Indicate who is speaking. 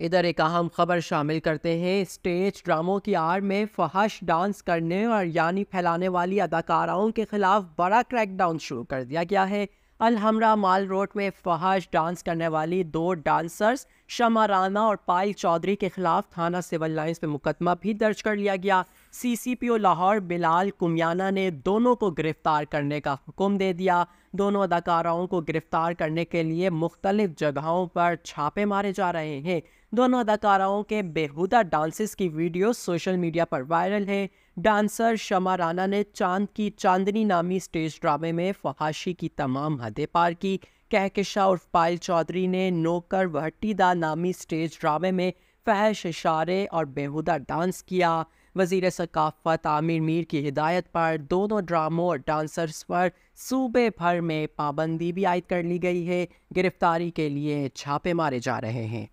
Speaker 1: इधर एक अहम खबर शामिल करते हैं स्टेज ड्रामों की आड़ में फहश डांस करने और यानी फैलाने वाली अदाकाराओं के खिलाफ बड़ा क्रैकडाउन शुरू कर दिया गया है अलहमरा माल रोड में फ़हश डांस करने वाली दो डांसर्स शमा राना और पायल चौधरी के खिलाफ थाना सिविल लाइन्स में मुकदमा भी दर्ज कर लिया गया सीसीपीओ लाहौर बिलाल कुमियाना ने दोनों को गिरफ्तार करने का हुक्म दे दिया दोनों अदाकाराओं को गिरफ्तार करने के लिए मुख्तलिफ जगहों पर छापे मारे जा रहे हैं दोनों अदाकाराओं के बेहुदा डांसेस की वीडियो सोशल मीडिया पर वायरल है डांसर शमा राना ने चांद की चांदनी नामी स्टेज ड्रामे में फहाशी की तमाम हदें पार की कहकशा उर्फ पायल चौधरी ने नोकर वहट्टीदा नामी स्टेज ड्रामे में फहश इशारे और बेहुदा डांस किया वजीर सकाफत आमिर मीर की हिदायत पर दोनों ड्रामों और डांसर्स पर सूबे भर में पाबंदी भी आयद कर ली गई है गिरफ्तारी के लिए छापे मारे जा रहे हैं